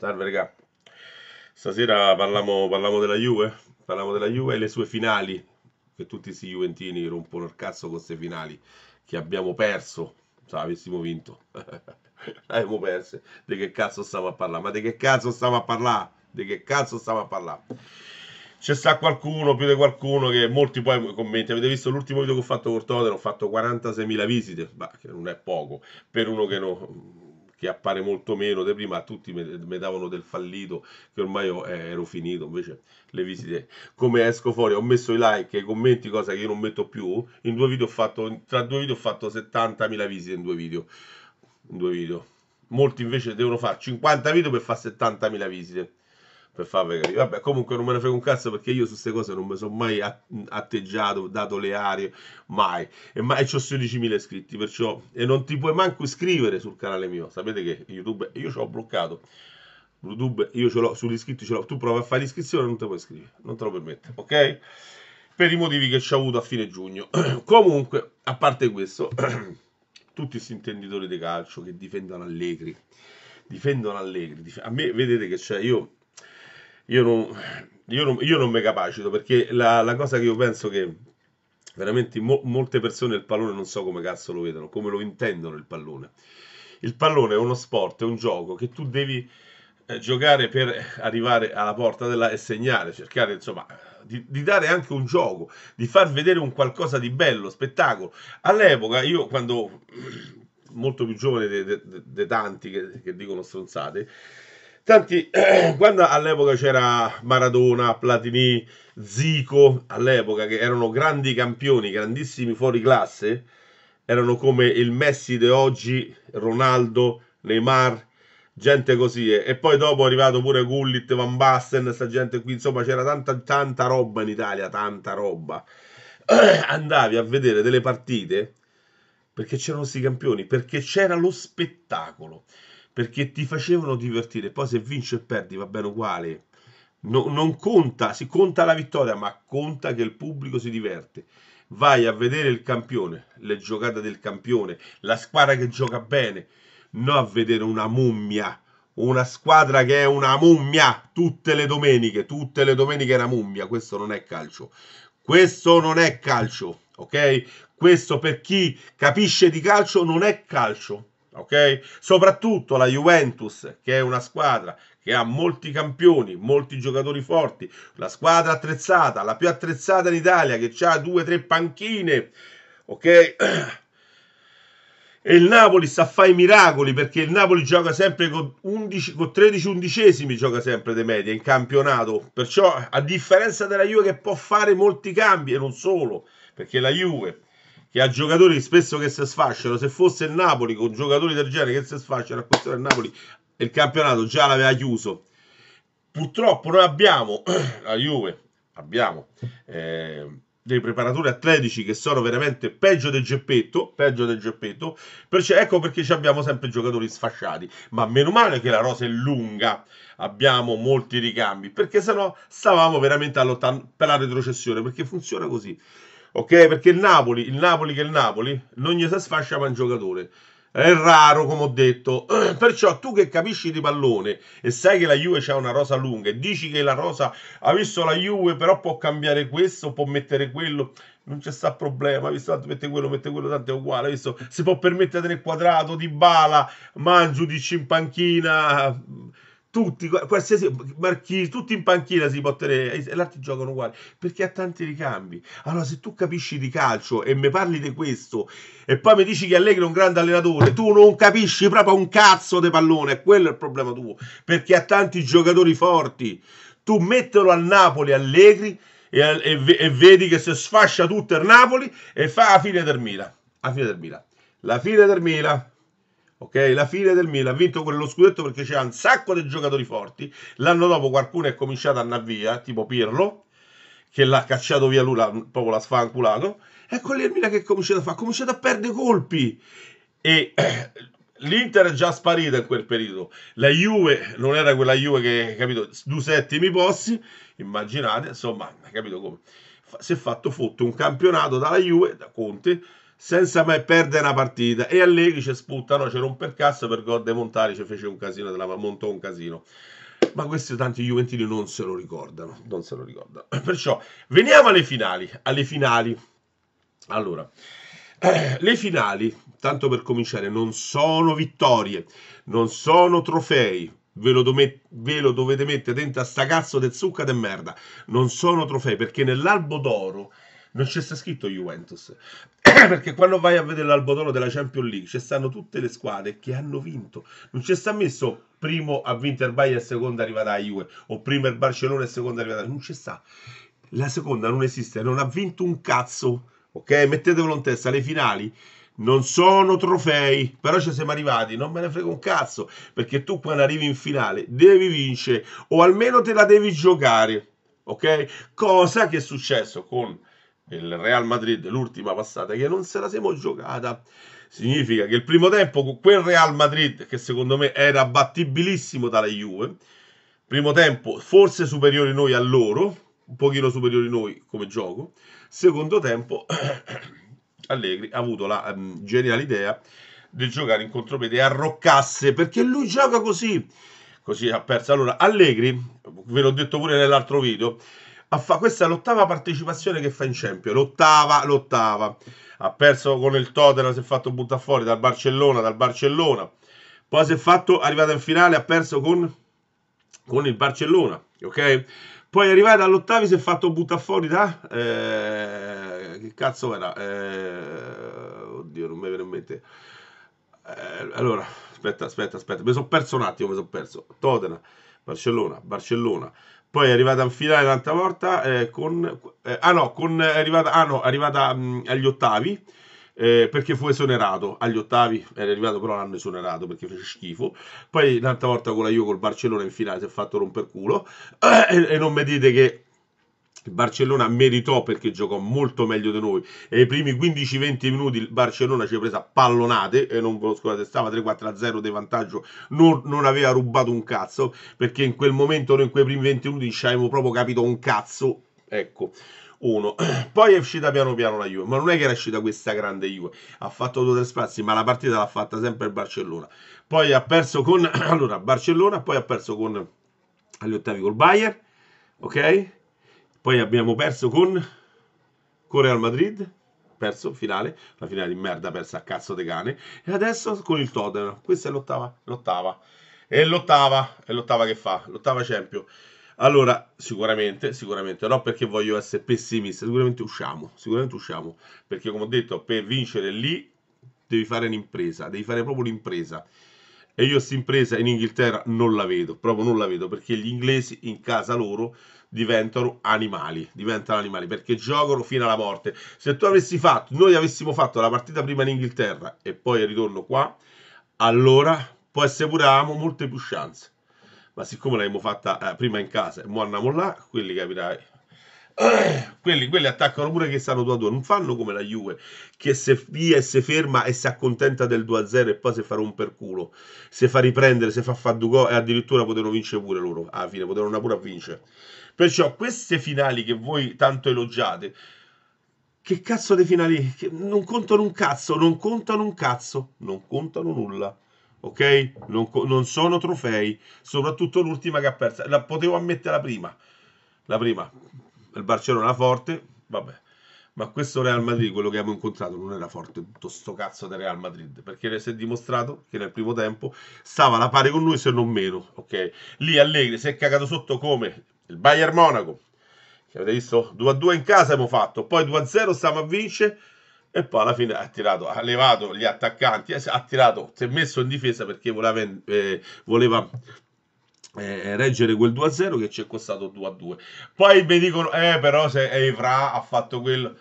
Salve regà. Stasera parliamo, parliamo, della Juve, parliamo della Juve e le sue finali, che tutti questi juventini rompono il cazzo con queste finali, che abbiamo perso, se avessimo vinto, l'abbiamo perse, di che cazzo stiamo a parlare, ma di che cazzo stiamo a parlare, di che cazzo stiamo a parlare. C'è sta qualcuno, più di qualcuno, che molti poi commenti, avete visto l'ultimo video che ho fatto con Totten, ho fatto 46.000 visite, ma che non è poco, per uno che non che appare molto meno di prima, tutti mi davano del fallito che ormai eh, ero finito, invece le visite come esco fuori, ho messo i like e i commenti, cosa che io non metto più, in due video ho fatto, tra due video ho fatto 70.000 visite in due video, in due video. Molti invece devono fare 50 video per fare 70.000 visite per farvi capire. Vabbè, comunque non me ne frega un cazzo perché io su queste cose non mi sono mai atteggiato, dato le arie, mai. E mai ho 16.000 iscritti, perciò... E non ti puoi manco iscrivere sul canale mio. Sapete che YouTube... Io ci ho bloccato. YouTube, io ce l'ho, sugli iscritti ce l'ho. Tu prova a fare l'iscrizione e non te puoi iscrivere. Non te lo permette, ok? Per i motivi che ci ho avuto a fine giugno. comunque, a parte questo... tutti questi intenditori di calcio che difendono Allegri difendono Allegri. A me vedete che c'è, io io non, io non, io non mi capacito perché la, la, cosa che io penso che veramente mo, molte persone il pallone non so come cazzo lo vedono, come lo intendono il pallone. Il pallone è uno sport, è un gioco che tu devi eh, giocare per arrivare alla porta della, e segnare, cercare insomma di, di, dare anche un gioco, di far vedere un qualcosa di bello, spettacolo. All'epoca io quando molto più giovane di tanti che, che dicono stronzate, Tanti, eh, quando all'epoca c'era Maradona, Platini, Zico, all'epoca che erano grandi campioni, grandissimi fuori classe, erano come il Messi di oggi, Ronaldo, Neymar, gente così. Eh. E poi dopo è arrivato pure Gullit, Van Basten, questa gente qui, insomma c'era tanta, tanta roba in Italia, tanta roba. Andavi a vedere delle partite perché c'erano questi campioni, perché c'era lo spettacolo perché ti facevano divertire. Poi se vinci e perdi va bene uguale. No, non conta, si conta la vittoria, ma conta che il pubblico si diverte. Vai a vedere il campione, le giocate del campione, la squadra che gioca bene, non a vedere una mummia, una squadra che è una mummia tutte le domeniche, tutte le domeniche è una mummia, questo non è calcio. Questo non è calcio, ok? Questo per chi capisce di calcio non è calcio ok? Soprattutto la Juventus, che è una squadra che ha molti campioni, molti giocatori forti, la squadra attrezzata, la più attrezzata in Italia, che ha due o tre panchine, ok? E il Napoli sta a fare i miracoli perché il Napoli gioca sempre con, 11, con 13 undicesimi, gioca sempre di media in campionato. Perciò, a differenza della Juve che può fare molti cambi e non solo, perché la Juve che ha giocatori spesso che si sfasciano. Se fosse il Napoli con giocatori del genere che si sfasciano, a questo del Napoli il campionato già l'aveva chiuso. Purtroppo noi abbiamo la Juve, abbiamo eh, dei preparatori atletici che sono veramente peggio del geppetto, peggio del geppetto, perciò ecco perché abbiamo sempre giocatori sfasciati, ma meno male che la rosa è lunga, abbiamo molti ricambi, perché sennò stavamo veramente a lottare per la retrocessione, perché funziona così ok? Perché il Napoli, il Napoli che è il Napoli, non gli si sfascia un giocatore. È raro, come ho detto. Perciò tu che capisci di pallone e sai che la Juve c'ha una rosa lunga e dici che la rosa ha visto la Juve, però può cambiare questo, può mettere quello. Non c'è sta problema, visto tanto mette quello, mette quello, tanto è uguale, visto si può permettere nel quadrato di bala, Mangiudic in panchina tutti, qualsiasi marchini, tutti in panchina si può tenere, eh, l'altro giocano uguali perché ha tanti ricambi. Allora, se tu capisci di calcio e mi parli di questo e poi mi dici che Allegri è un grande allenatore, tu non capisci proprio un cazzo di pallone, quello è il problema tuo perché ha tanti giocatori forti. Tu mettelo al Napoli Allegri e, e, e vedi che si sfascia tutto il Napoli e fa la fine del Milan. La fine del Milan. La fine del Milan ok? La fine del Milan ha vinto quello scudetto perché c'era un sacco di giocatori forti. L'anno dopo qualcuno è cominciato a andare via, tipo Pirlo, che l'ha cacciato via lui, l'ha, proprio l'ha sfanculato. Ecco lì il Milan che ha cominciato a fare, ha cominciato a perdere colpi. E eh, l'Inter è già sparita in quel periodo. La Juve non era quella Juve che, capito, due settimi posti, immaginate, insomma, capito come. Si è fatto fotto un campionato dalla Juve, da Conte, senza mai perdere una partita. E Allegri ci sputtano, ci rompe il cazzo per gol dei Montari, ci fece un casino, della, montò un casino. Ma questi tanti Juventini non se lo ricordano, non se lo ricordano. Perciò veniamo alle finali, alle finali. Allora, eh, le finali, tanto per cominciare, non sono vittorie, non sono trofei, Ve lo, dome- ve lo, dovete mettere dentro a sta cazzo del zucca de merda. Non sono trofei perché nell'albo d'oro non c'è scritto Juventus. perché quando vai a vedere l'albodoro della Champions League ci stanno tutte le squadre che hanno vinto non ci sta messo primo a vinto il Bayern e seconda arrivata a Juve o primo il Barcellona e seconda arrivata non ci sta la seconda non esiste non ha vinto un cazzo ok mettetevelo in testa le finali non sono trofei, però ci siamo arrivati, non me ne frega un cazzo, perché tu quando arrivi in finale devi vincere o almeno te la devi giocare, ok? Cosa che è successo con il Real Madrid l'ultima passata che non se la siamo giocata significa che il primo tempo con quel Real Madrid che secondo me era battibilissimo dalla Juve primo tempo forse superiori noi a loro un pochino superiori noi come gioco secondo tempo Allegri ha avuto la um, geniale idea di giocare in contropiede arroccasse perché lui gioca così così ha perso allora Allegri ve l'ho detto pure nell'altro video fa, questa è l'ottava partecipazione che fa in Champions, l'ottava, l'ottava. Ha perso con il Tottenham, si è fatto buttare fuori dal Barcellona, dal Barcellona. Poi si è fatto, arrivato in finale, ha perso con, con il Barcellona, ok? Poi arrivato all'ottavi si è fatto buttare fuori da... Eh, che cazzo era? Eh, oddio, non mi viene in mente. Eh, allora, aspetta, aspetta, aspetta. Mi sono perso un attimo, mi sono perso. Tottenham, Barcellona, Barcellona. Poi è arrivata in finale un'altra volta eh, con... Eh, ah no, con, eh, è arrivata, ah no, è arrivata mh, mm, agli ottavi. Eh, perché fu esonerato agli ottavi, era arrivato però l'hanno esonerato perché fece schifo. Poi un'altra volta con la Juve col Barcellona in finale si è fatto romper culo eh, e, e non mi dite che il Barcellona meritò perché giocò molto meglio di noi e i primi 15-20 minuti il Barcellona ci ha preso a pallonate e non scusate stava 3-4-0 di vantaggio non, non, aveva rubato un cazzo perché in quel momento noi in quei primi 20 minuti ci avevamo proprio capito un cazzo ecco uno. Poi è uscita piano piano la Juve, ma non è che era uscita questa grande Juve, ha fatto due o tre spazi, ma la partita l'ha fatta sempre il Barcellona. Poi ha perso con allora Barcellona, poi ha perso con agli ottavi col Bayern, ok? Poi abbiamo perso con, con Real Madrid, perso finale, la finale di merda persa a cazzo de cane. E adesso con il Tottenham, questa è l'ottava, l'ottava. E l'ottava, è l'ottava che fa, l'ottava Champions. Allora, sicuramente, sicuramente, no perché voglio essere pessimista, sicuramente usciamo, sicuramente usciamo, perché come ho detto, per vincere lì devi fare un'impresa, devi fare proprio l'impresa e io questa impresa in Inghilterra non la vedo, proprio non la vedo, perché gli inglesi in casa loro diventano animali, diventano animali, perché giocano fino alla morte. Se tu avessi fatto, noi avessimo fatto la partita prima in Inghilterra e poi ritorno qua, allora può essere pure amo molte più chance. Ma siccome l'abbiamo fatta eh, prima in casa e mo andiamo là, quelli capirai quelli, quelli, attaccano pure che stanno 2 a 2 non fanno come la Juve che se via e se ferma e si accontenta del 2 a 0 e poi se fa romper culo se fa riprendere, se fa fare Dugò e addirittura potevano vincere pure loro alla fine potevano andare pure a vincere perciò queste finali che voi tanto elogiate che cazzo di finali che non contano un cazzo non contano un cazzo non contano nulla ok? Non, non sono trofei soprattutto l'ultima che ha perso la potevo ammettere la prima la prima il Barcellona forte, vabbè. Ma questo Real Madrid, quello che abbiamo incontrato, non era forte tutto sto cazzo del Real Madrid, perché si è dimostrato che nel primo tempo stava alla pari con noi, se non meno, ok? Lì Allegri si è cagato sotto come il Bayern Monaco, che avete visto 2-2 in casa abbiamo fatto, poi 2-0 stiamo a vincere, e poi alla fine ha tirato, ha levato gli attaccanti, ha tirato, si è messo in difesa perché voleva, eh, voleva eh, eh, reggere quel 2-0 che ci è costato 2-2. Poi mi dicono, eh però se Evra ha fatto quello...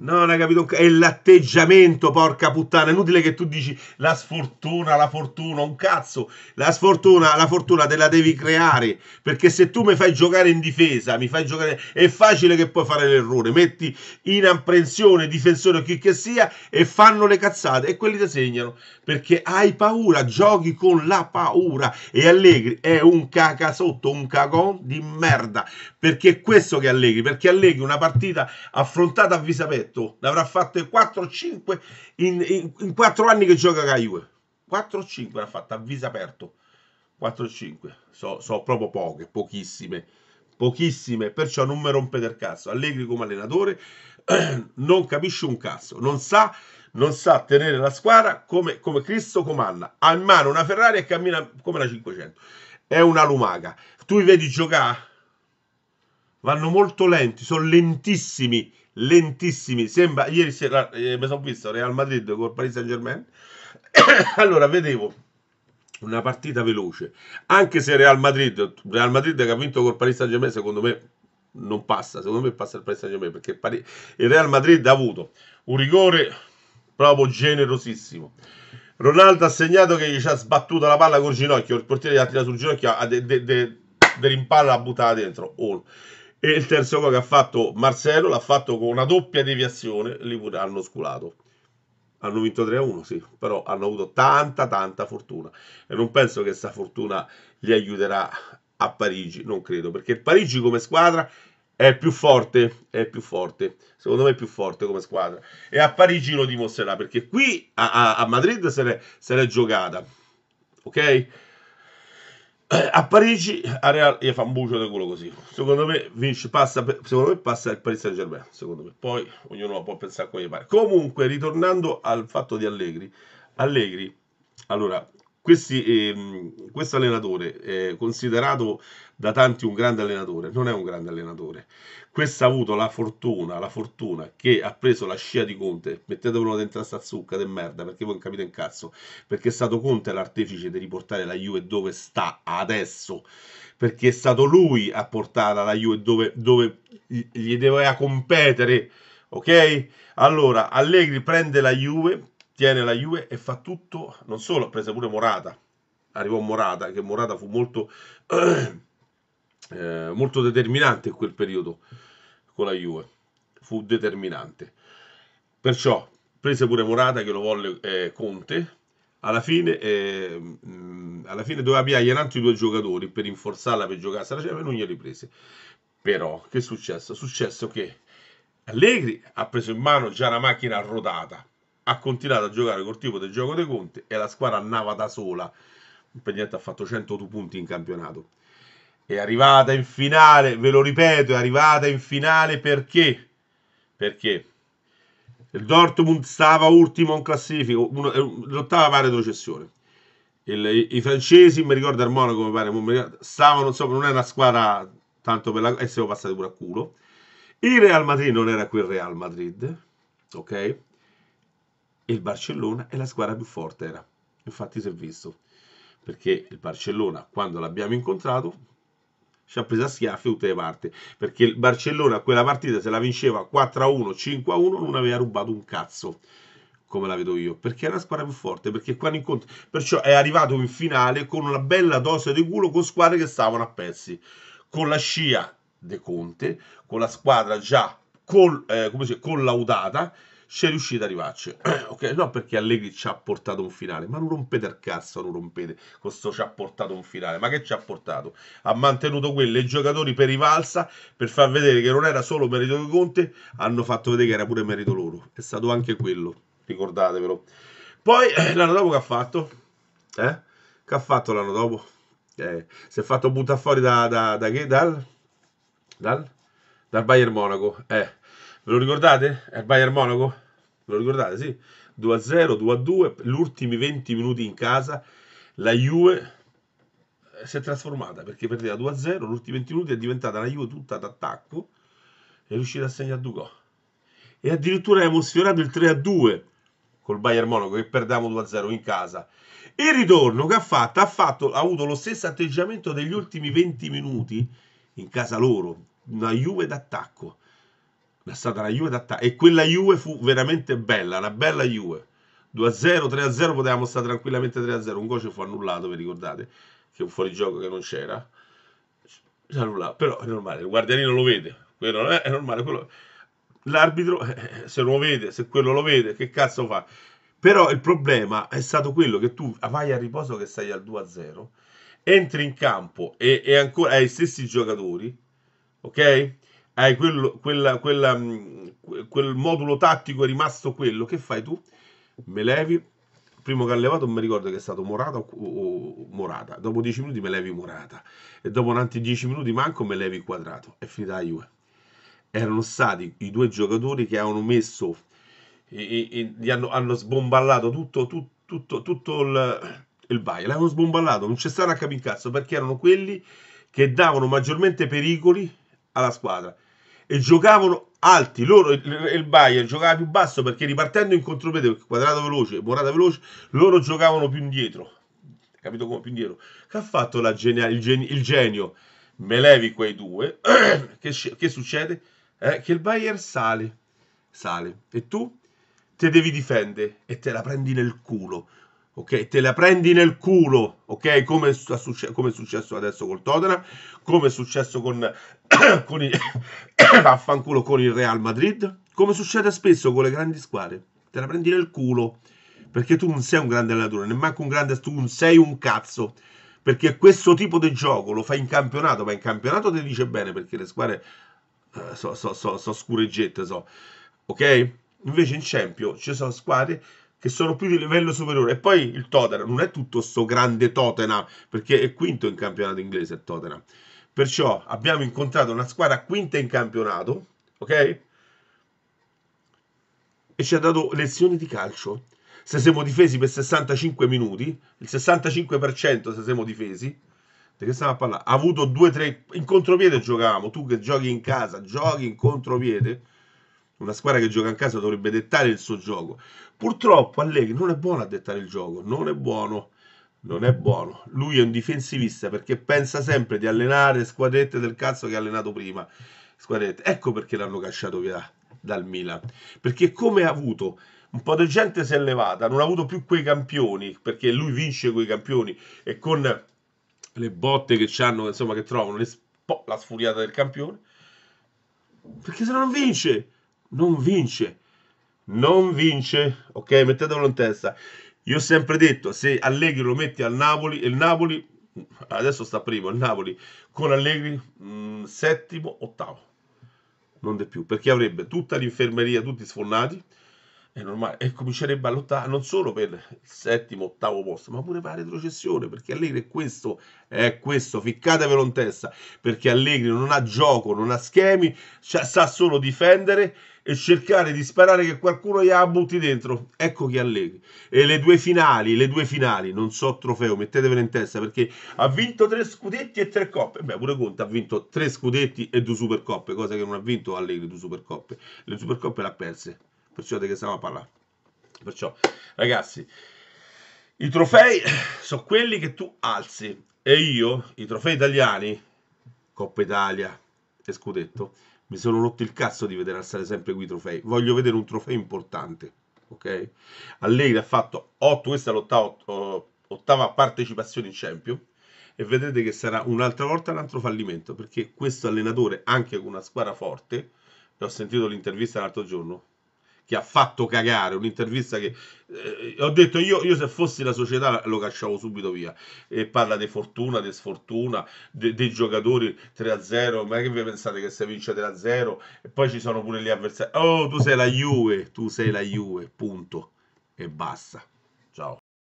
Non hai capito? È l'atteggiamento, porca puttana. È inutile che tu dici la sfortuna, la fortuna, un cazzo. La sfortuna, la fortuna te la devi creare. Perché se tu mi fai giocare in difesa, mi fai giocare. È facile che puoi fare l'errore. Metti in apprensione, difensore o chi che sia, e fanno le cazzate. E quelli ti segnano. Perché hai paura, giochi con la paura. E Allegri è un cacasotto, un cagò di merda. Perché è questo che Allegri. Perché Allegri una partita affrontata a viso aperto Spalletto ne avrà fatte 4-5 in, in, in, 4 anni che gioca a la Juve. 4-5 l'ha fatta a viso aperto. 4-5, o so, so, proprio poche, pochissime, pochissime, perciò non mi rompete il cazzo. Allegri come allenatore non capisce un cazzo, non sa, non sa tenere la squadra come, come Cristo comanda. Ha in mano una Ferrari e cammina come la 500. È una lumaca. Tu li vedi giocare? Vanno molto lenti, sono lentissimi lentissimi. Sembra, ieri sera eh, mi sono visto Real Madrid col Paris Saint Germain. allora vedevo una partita veloce, anche se Real Madrid, Real Madrid che ha vinto col Paris Saint Germain, secondo me non passa. Secondo me passa il Paris Saint Germain perché il Real Madrid ha avuto un rigore proprio generosissimo. Ronaldo ha segnato che gli ci ha sbattuto la palla col ginocchio, il portiere gli ha tirato sul ginocchio, ha de, de, de, de rimpalla, ha buttata dentro. Oh. E il terzo gol che ha fatto Marcello l'ha fatto con una doppia deviazione, lì pure hanno sculato. Hanno vinto 3-1, sì, però hanno avuto tanta, tanta fortuna. E non penso che questa fortuna li aiuterà a Parigi, non credo, perché Parigi come squadra è più forte, è più forte, secondo me è più forte come squadra. E a Parigi lo dimostrerà, perché qui a, a, a Madrid se l'è giocata, ok? Eh, a Parigi a Real gli fa un bucio di culo così secondo me vince passa secondo me passa il Paris Saint Germain secondo me poi ognuno può pensare a quello che pare comunque ritornando al fatto di Allegri Allegri allora questi, ehm, questo allenatore, eh, considerato da tanti un grande allenatore, non è un grande allenatore. Questo ha avuto la fortuna, la fortuna che ha preso la scia di Conte. Mettetevelo dentro sta zucca del merda, perché voi non capite un cazzo. Perché è stato Conte l'artefice di riportare la Juve dove sta adesso. Perché è stato lui a portare la Juve dove, dove gli doveva competere. Ok? Allora, Allegri prende la Juve tiene la Juve e fa tutto, non solo, prese pure Morata, arrivò Morata, che Morata fu molto, eh, molto determinante in quel periodo con la Juve, fu determinante. Perciò prese pure Morata che lo volle eh, Conte, alla fine, eh, mh, mm, alla fine doveva pigliare altri due giocatori per rinforzarla per giocare a Sarajevo cioè, e non glieli prese. Però che è successo? È successo che Allegri ha preso in mano già la macchina rodata ha continuato a giocare col tipo del gioco dei conti e la squadra andava da sola. Per niente ha fatto 102 punti in campionato. È arrivata in finale, ve lo ripeto, è arrivata in finale perché? Perché il Dortmund stava ultimo in classifica, l'ottava pari retrocessione. I, I francesi, mi ricordo al Monaco, mi pare, stavano, insomma, non è una squadra tanto per la... e siamo passati pure a culo. Il Real Madrid non era quel Real Madrid, ok? il Barcellona è la squadra più forte era. Infatti si è visto, perché il Barcellona quando l'abbiamo incontrato ci ha preso a schiaffi tutte le parti, perché il Barcellona quella partita se la vinceva 4-1, 5-1 non aveva rubato un cazzo come la vedo io, perché è la squadra più forte, perché quando incontri, perciò è arrivato in finale con una bella dose di culo con squadre che stavano a pezzi, con la scia De Conte, con la squadra già col, eh, come si, collaudata si è riusciti ad arrivarci. ok, no, perché Allegri ci ha portato un finale, ma non rompete il cazzo, non rompete. Questo ci ha portato un finale, ma che ci ha portato? Ha mantenuto quelli giocatori per i valsa per far vedere che non era solo merito di Conte, hanno fatto vedere che era pure merito loro. È stato anche quello, ricordatevelo. Poi l'anno dopo che ha fatto? Eh? Che ha fatto l'anno dopo? Eh, si è fatto buttare fuori da, da, da che? Dal? Dal? Dal Bayern Monaco. Eh Ve lo ricordate? È il Bayern Monaco? Ve lo ricordate? Sì. 2-0, 2-2, gli ultimi 20 minuti in casa, la Juve eh, si è trasformata perché perdeva 2-0, gli ultimi 20 minuti è diventata la Juve tutta d'attacco e è riuscita a segnare due gol. E addirittura abbiamo sfiorato il 3-2 col Bayern Monaco che perdiamo 2-0 in casa. E Il ritorno che ha fatto, ha fatto ha avuto lo stesso atteggiamento degli ultimi 20 minuti in casa loro, una Juve d'attacco è stata una Juve d'attacco e quella Juve fu veramente bella, una bella Juve. 2-0, 3-0, potevamo stare tranquillamente 3-0, un gol ci fu annullato, vi ricordate? Che un fuorigioco che non c'era. Ci annullato, però è normale, il guardianino lo vede, quello non è, è normale, quello... L'arbitro, eh, eh, eh, se lo vede, se quello lo vede, che cazzo fa? Però il problema è stato quello che tu vai a riposo che stai al 2-0, entri in campo e, e ancora hai gli stessi giocatori, ok? hai quello, quella, quella, mm, quel modulo tattico è rimasto quello, che fai tu? Me levi, primo che ha levato non mi ricordo che è stato Morata o, Morata, dopo 10 minuti me levi Morata e dopo altri 10 minuti manco me levi Quadrato, è finita la Juve. Erano stati i due giocatori che avevano messo, e, e, e hanno, hanno, sbomballato tutto, tutto, tutto, tutto il, il Bayern, l'hanno sbomballato, non c'è stato a capire cazzo perché erano quelli che davano maggiormente pericoli alla squadra e giocavano alti. Loro, il, il Bayern giocava più basso perché ripartendo in contropiede, quadrato veloce, morata veloce, loro giocavano più indietro. Capito come più indietro? Che ha fatto genia, il, genio, il, genio? Me levi quei due. che, che, succede? Eh, che il Bayern sale, sale. E tu? Te devi difendere e te la prendi nel culo ok? Te la prendi nel culo, ok? Come, come, è successo adesso col Tottenham, come è successo con, con il, affanculo con il Real Madrid, come succede spesso con le grandi squadre, te la prendi nel culo, perché tu non sei un grande allenatore, nemmeno un grande, tu non sei un cazzo, perché questo tipo di gioco lo fai in campionato, ma in campionato ti dice bene, perché le squadre uh, so, so, so, so scureggette, so, ok? Invece in Champions ci sono squadre che sono più di livello superiore. E poi il Tottenham non è tutto sto grande Tottenham, perché è quinto in campionato inglese il Tottenham. Perciò abbiamo incontrato una squadra quinta in campionato, ok? E ci ha dato lezioni di calcio. Se siamo difesi per 65 minuti, il 65% se siamo difesi, di che stiamo a parlare? Ha avuto 2-3 in contropiede giocavamo, tu che giochi in casa, giochi in contropiede una squadra che gioca in casa dovrebbe dettare il suo gioco. Purtroppo Allegri non è buono a dettare il gioco, non è buono, non è buono. Lui è un difensivista perché pensa sempre di allenare squadrette del cazzo che ha allenato prima. Squadrette. Ecco perché l'hanno cacciato via dal Milan, perché come ha avuto un po' di gente si è levata, non ha avuto più quei campioni, perché lui vince quei campioni e con le botte che ci hanno, insomma, che trovano, le, la sfuriata del campione, perché se no non vince non vince. Non vince, ok? Mettetelo in testa. Io ho sempre detto, se Allegri lo metti al Napoli, e il Napoli, adesso sta primo, il Napoli, con Allegri mh, mm, settimo, ottavo. Non di più, perché avrebbe tutta l'infermeria, tutti sfornati, è normale, e comincerebbe a lottare non solo per il settimo, ottavo posto, ma pure per la retrocessione, perché Allegri è questo, è questo, ficcatevelo in testa, perché Allegri non ha gioco, non ha schemi, sa solo difendere e cercare di sperare che qualcuno gli butti dentro. Ecco chi Allegri. E le due finali, le due finali, non so trofeo, mettetevelo in testa, perché ha vinto tre scudetti e tre coppe. Beh, pure Conte ha vinto tre scudetti e due supercoppe, cosa che non ha vinto Allegri, due supercoppe. Le supercoppe le ha perse perciò di che stiamo a parlare perciò ragazzi i trofei sono quelli che tu alzi e io i trofei italiani Coppa Italia e Scudetto mi sono rotto il cazzo di vedere alzare sempre qui i trofei voglio vedere un trofeo importante ok Allegri ha fatto 8 questa è l'ottava partecipazione in Champions e vedrete che sarà un'altra volta un altro fallimento perché questo allenatore anche con una squadra forte ho sentito l'intervista l'altro giorno che ha fatto cagare, un'intervista che eh, ho detto io, io, se fossi la società lo cacciavo subito via e parla di fortuna, di sfortuna, de, dei giocatori 3-0, ma che vi pensate che se vince 3-0 e poi ci sono pure gli avversari, oh tu sei la Juve, tu sei la Juve, punto e basta.